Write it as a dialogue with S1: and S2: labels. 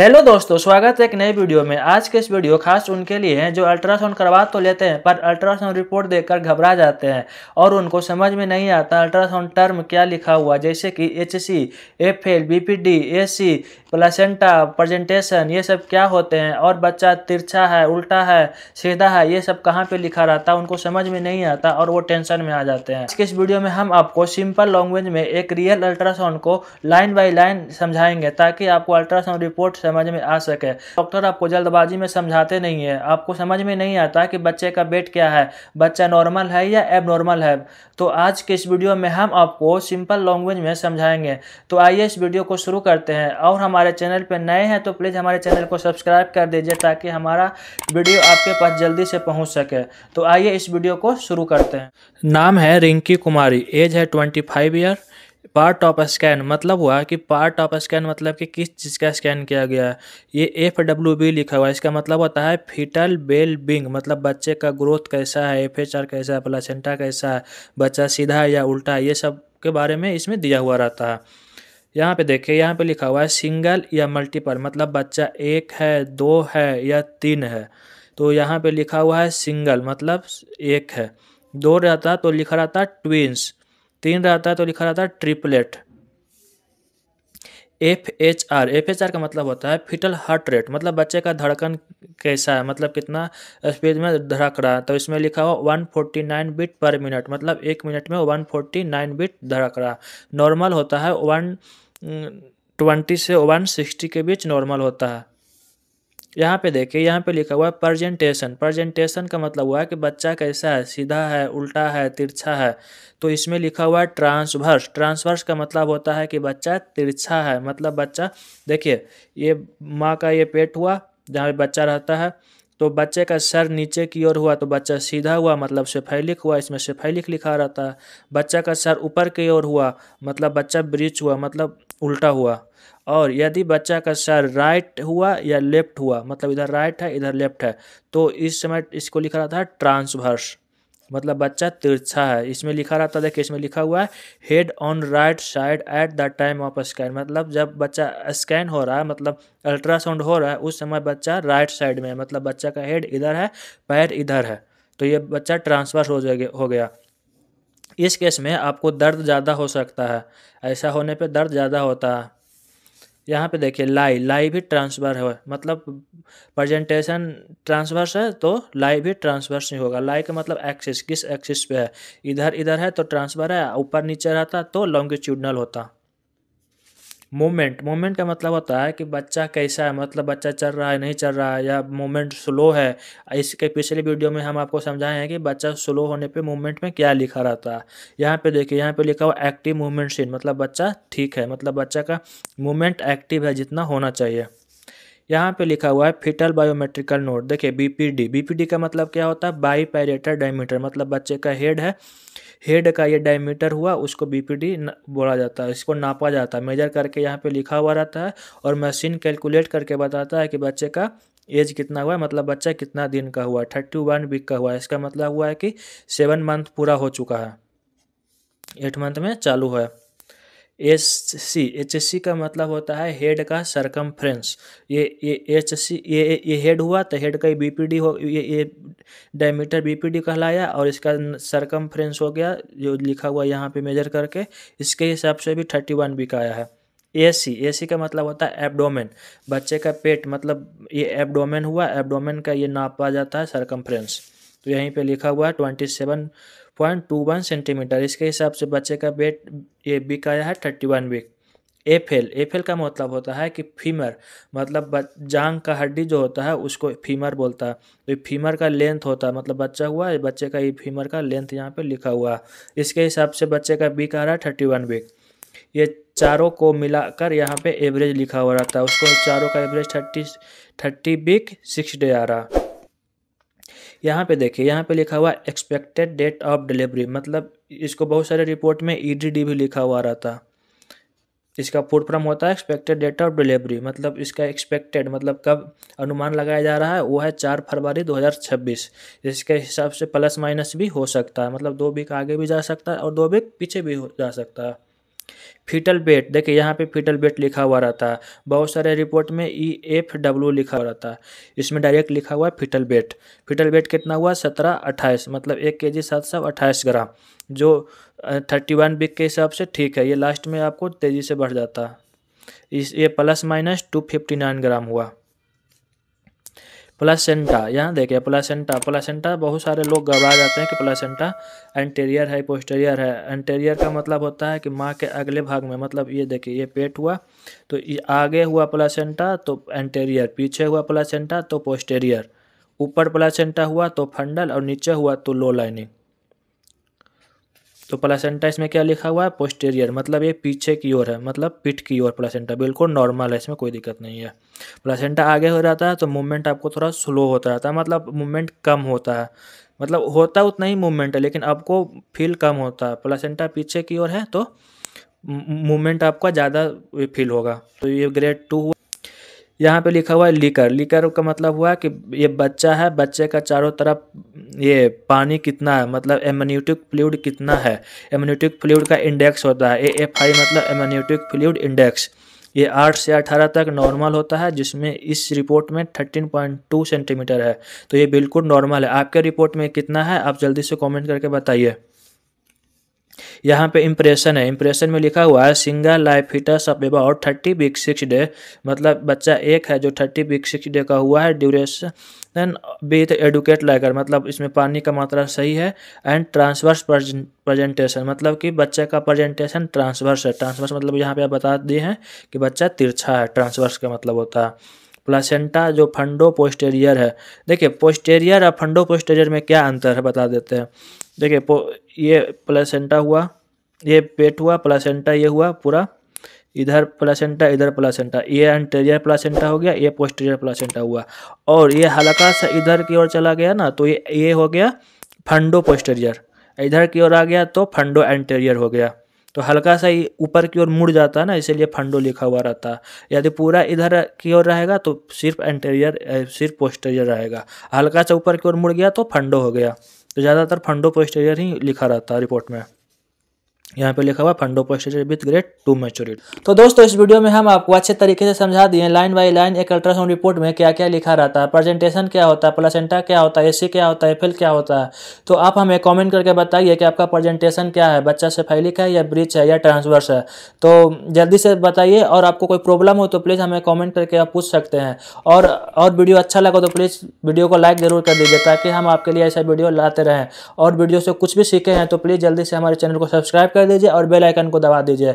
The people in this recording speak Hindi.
S1: हेलो दोस्तों स्वागत है एक नए वीडियो में आज के इस वीडियो खास उनके लिए हैं जो अल्ट्रासाउंड करवा तो लेते हैं पर अल्ट्रासाउंड रिपोर्ट देखकर घबरा जाते हैं और उनको समझ में नहीं आता अल्ट्रासाउंड टर्म क्या लिखा हुआ जैसे कि H C F L B P D C placenta presentation ये सब क्या होते हैं और बच्चा तिरछा है उल्टा है सीधा है ये सब कहाँ पे लिखा रहता है उनको समझ में नहीं आता और वो टेंशन में आ जाते हैं इस वीडियो में हम आपको सिंपल लैंग्वेज में एक रियल अल्ट्रासाउंड को लाइन बाई लाइन समझाएंगे ताकि आपको अल्ट्रासाउंड रिपोर्ट समझ में आ सके डॉक्टर आपको जल्दबाजी में समझाते नहीं है आपको समझ में नहीं आता कि बच्चे का वेट क्या है बच्चा नॉर्मल है या एब है तो आज के इस वीडियो में हम आपको सिंपल लैंग्वेज में समझाएंगे तो आइए इस वीडियो को शुरू करते हैं और हमारे हमारे चैनल पर नए हैं तो प्लीज़ हमारे चैनल को सब्सक्राइब कर दीजिए ताकि हमारा वीडियो आपके पास जल्दी से पहुंच सके तो आइए इस वीडियो को शुरू करते हैं नाम है रिंकी कुमारी एज है twenty five year part of scan मतलब हुआ कि पार्ट ऑफ स्कैन मतलब कि किस चीज़ का स्कैन किया गया है ये एफ डब्ल्यू बी लिखा हुआ है इसका मतलब होता है फिटल बेल बिंग मतलब बच्चे का ग्रोथ कैसा है एफ एच आर कैसा है प्लासेंटा कैसा है बच्चा सीधा है या उल्टा है ये सब के बारे में इसमें दिया हुआ रहता है यहाँ पे देखिए यहाँ पे लिखा हुआ है सिंगल या मल्टीपल मतलब बच्चा एक है दो है या तीन है तो यहाँ पे लिखा हुआ है सिंगल मतलब एक है दो रहता तो लिखा रहता ट्विंस तीन रहता तो लिखा रहता triplet F H R F H R का मतलब होता है फिटल हार्ट रेट मतलब बच्चे का धड़कन कैसा है मतलब कितना स्पीड में धड़क रहा है तो इसमें लिखा हुआ वन फोर्टी नाइन बीट पर मिनट मतलब एक मिनट में वन फोर्टी नाइन बीट धड़क रहा नॉर्मल होता है वन ट्वेंटी mm, से वन सिक्सटी के बीच नॉर्मल होता है यहाँ पे देखिए यहाँ पे लिखा हुआ है प्रजेंटेशन प्रजेंटेशन का मतलब हुआ है कि बच्चा कैसा है सीधा है उल्टा है तिरछा है तो इसमें लिखा हुआ है ट्रांसवर्स ट्रांसवर्स का मतलब होता है कि बच्चा तिरछा है मतलब बच्चा देखिए ये माँ का ये पेट हुआ जहाँ पे बच्चा रहता है तो बच्चे का सर नीचे की ओर हुआ तो बच्चा सीधा हुआ मतलब सेफैलिक हुआ इसमें सेफैलिक लिखा रहता है बच्चा का सर ऊपर की ओर हुआ मतलब बच्चा ब्रिच हुआ मतलब उल्टा हुआ और यदि बच्चा का सर राइट हुआ या लेफ्ट हुआ मतलब इधर राइट है इधर लेफ्ट है तो इस समय इसको लिखा रहता है ट्रांसवर्स मतलब बच्चा तिरछा है इसमें लिखा रहता है देखिए इसमें लिखा हुआ है head on right side at the time of scan मतलब जब बच्चा स्कैन हो रहा है मतलब अल्ट्रासाउंड हो रहा है उस समय बच्चा राइट साइड में है मतलब बच्चा का हेड इधर है पैर इधर है तो ये बच्चा ट्रांसफर हो जाएगा हो गया इस केस में आपको दर्द ज़्यादा हो सकता है ऐसा होने पर दर्द ज़्यादा होता है यहाँ पे देखिए लाई लाई भी ट्रांसफर है मतलब प्रेजेंटेशन ट्रांसवर्स है तो लाई भी ट्रांसवर्स नहीं होगा लाई का मतलब एक्सिस किस एक्सिस पे है इधर इधर है तो ट्रांसफर है ऊपर नीचे रहता तो लॉन्गिट्यूडनल होता मोमेंट मोमेंट का मतलब होता है कि बच्चा कैसा है मतलब बच्चा चल रहा है नहीं चल रहा है या मोमेंट स्लो है इसके पिछले वीडियो में हम आपको समझाए हैं कि बच्चा स्लो होने पे मूवमेंट में क्या लिखा रहता है यहाँ पे देखिए यहाँ पे लिखा हुआ एक्टिव मूवमेंट सीन मतलब बच्चा ठीक है मतलब बच्चा का मूवमेंट एक्टिव है जितना होना चाहिए यहाँ पे लिखा हुआ है फिटल बायोमेट्रिकल नोट देखिए बीपीडी बीपीडी का मतलब क्या होता है बाई पैरेटर डायमीटर मतलब बच्चे का हेड है हेड का ये डायमीटर हुआ उसको बीपीडी बोला जाता है इसको नापा जाता है मेजर करके यहाँ पे लिखा हुआ रहता है और मशीन कैलकुलेट करके बताता है कि बच्चे का एज कितना हुआ है मतलब बच्चा कितना दिन का हुआ है थर्टी वन वीक का हुआ है इसका मतलब हुआ है कि सेवन मंथ पूरा हो चुका है एट मंथ में चालू है एच सी एच सी का मतलब होता है हेड का सरकम ये ये एच सी ये ये हेड हुआ तो हेड का ये डी हो ये ये डायमीटर डी कहलाया और इसका सरकम हो गया जो लिखा हुआ यहाँ पे मेजर करके इसके हिसाब से भी थर्टी वन बी का आया है ए सी ए सी का मतलब होता है एबडोमेन बच्चे का पेट मतलब ये एबडोमेन हुआ एबडोमेन का ये नापा जाता है सरकम तो यहीं पे लिखा हुआ है twenty seven point two one centimetre इसके हिसाब से बच्चे का वेट ये बी आया है thirty one week FL L का मतलब होता है कि फीमर मतलब जांग का हड्डी जो होता है उसको फीमर बोलता है तो फीमर का लेंथ होता है मतलब बच्चा हुआ बच्चे का ये फीमर का लेंथ यहाँ पे लिखा हुआ इसके हिसाब से बच्चे का वीक आ रहा है थर्टी वन वीक ये चारों को मिलाकर यहाँ पे एवरेज लिखा हुआ रहता है उसको चारों का average thirty thirty week six day आ रहा यहाँ पे देखिए यहाँ पे लिखा हुआ एक्सपेक्टेड डेट ऑफ डिलीवरी मतलब इसको बहुत सारे रिपोर्ट में ई e भी लिखा हुआ रहता इसका फूड फॉर्म होता है एक्सपेक्टेड डेट ऑफ डिलीवरी मतलब इसका एक्सपेक्टेड मतलब कब अनुमान लगाया जा रहा है वो है चार फरवरी 2026 इसके हिसाब से प्लस माइनस भी हो सकता है मतलब दो वीक आगे भी जा सकता है और दो वीक पीछे भी हो जा सकता है फिटल बेट देखिए यहाँ पे फिटल बेट लिखा हुआ रहता है बहुत सारे रिपोर्ट में ई एफ डब्ल्यू लिखा हुआ रहता है इसमें डायरेक्ट लिखा हुआ है फिटल बेट फिटल बेट कितना हुआ सत्रह अट्ठाईस मतलब एक के जी सात सौ अट्ठाईस ग्राम जो थर्टी वन वीक के हिसाब से ठीक है ये लास्ट में आपको तेज़ी से बढ़ जाता है इस ये plus minus two fifty nine gram हुआ प्लासेंटा यहाँ देखिए प्लासेंटा प्लासेंटा बहुत सारे लोग गवा जाते हैं कि प्लासेंटा एंटेरियर है पोस्टेरियर है एंटेरियर का मतलब होता है कि माँ के अगले भाग में मतलब ये देखिए ये पेट हुआ तो ये आगे हुआ प्लासेंटा तो एंटेरियर पीछे हुआ प्लासेंटा तो पोस्टेरियर ऊपर प्लासेंटा हुआ तो फंडल और नीचे हुआ तो लो लाइनिंग तो प्लासेंटा इसमें क्या लिखा हुआ है पोस्टेरियर मतलब ये पीछे की ओर है मतलब पीठ की ओर प्लासेंटा बिल्कुल नॉर्मल है इसमें कोई दिक्कत नहीं है प्लासेंटा आगे हो जाता है तो मूवमेंट आपको थोड़ा स्लो होता रहता है मतलब मूवमेंट कम होता है मतलब होता उतना ही मूवमेंट है लेकिन आपको फील कम होता है प्लासेंटा पीछे की ओर है तो मूवमेंट आपका ज़्यादा फील होगा तो ये ग्रेड टू हुआ यहाँ पे लिखा हुआ है लीकर लीकर का मतलब हुआ कि ये बच्चा है बच्चे का चारों तरफ ये पानी कितना है मतलब एमन्यूटिक फ्लूड कितना है एमन्यूटिक फ्लूड का इंडेक्स होता है ए एफ आई मतलब एमन्यूटिक फ्लूड इंडेक्स ये आठ से अठारह तक नॉर्मल होता है जिसमें इस रिपोर्ट में थर्टीन पॉइंट टू सेंटीमीटर है तो ये बिल्कुल नॉर्मल है आपके रिपोर्ट में कितना है आप जल्दी से कमेंट करके बताइए यहाँ पे इम्प्रेशन है इम्प्रेशन में लिखा हुआ है single live fetus of about thirty week six day मतलब बच्चा एक है जो थर्टी बिग सिक्स डे का हुआ है duration then with adequate liquor मतलब इसमें पानी का मात्रा सही है एंड ट्रांसवर्स प्रेजेंटेशन मतलब कि बच्चे का प्रेजेंटेशन ट्रांसवर्स है ट्रांसवर्स मतलब यहाँ पे आप बता दिए हैं कि बच्चा तिरछा है ट्रांसवर्स का मतलब होता है प्लासेंटा जो फंडो पोस्टेरियर है देखिए पोस्टेरियर और फंडो पोस्टेरियर में क्या अंतर है बता देते हैं देखिए ये प्लासेंटा हुआ ये पेट हुआ प्लासेंटा ये हुआ पूरा इधर प्लासेंटा इधर प्लासेंटा ये एंटेरियर प्लासेंटा हो गया ये पोस्टेरियर प्लासेंटा हुआ और ये हल्का सा इधर की ओर चला गया ना तो ये ये हो गया फंडो पोस्टेरियर इधर की ओर आ गया तो फंडो एंटेरियर हो गया तो हल्का सा ही ऊपर की ओर मुड़ जाता है ना इसीलिए फंडो लिखा हुआ रहता है यदि पूरा इधर की ओर रहेगा तो सिर्फ एंटेरियर सिर्फ पोस्टेरियर रहेगा हल्का सा ऊपर की ओर मुड़ गया तो फंडो हो गया तो ज़्यादातर फंडो पोस्टेरियर ही लिखा रहता है रिपोर्ट में यहाँ पे लिखा हुआ fundal posterior with grade two maturity तो दोस्तों इस वीडियो में हम आपको अच्छे तरीके से समझा दिए लाइन बाई लाइन एक अल्ट्रासाउंड रिपोर्ट में क्या क्या लिखा रहता है प्रेजेंटेशन क्या होता है प्लासेंटा क्या होता है एसी क्या होता है एफिल क्या होता है तो आप हमें कॉमेंट करके बताइए कि आपका प्रेजेंटेशन क्या है बच्चा से फैलिक है या ब्रिज है या ट्रांसवर्स है तो जल्दी से बताइए और आपको कोई प्रॉब्लम हो तो प्लीज़ हमें कॉमेंट करके आप पूछ सकते हैं और और वीडियो अच्छा लगा तो प्लीज़ वीडियो को लाइक ज़रूर कर दीजिए ताकि हम आपके लिए ऐसा वीडियो लाते रहें और वीडियो से कुछ भी सीखे हैं तो प्लीज़ जल्दी से हमारे चैनल को सब्सक्राइब कर दीजिए और बेल आइकन को दबा दीजिए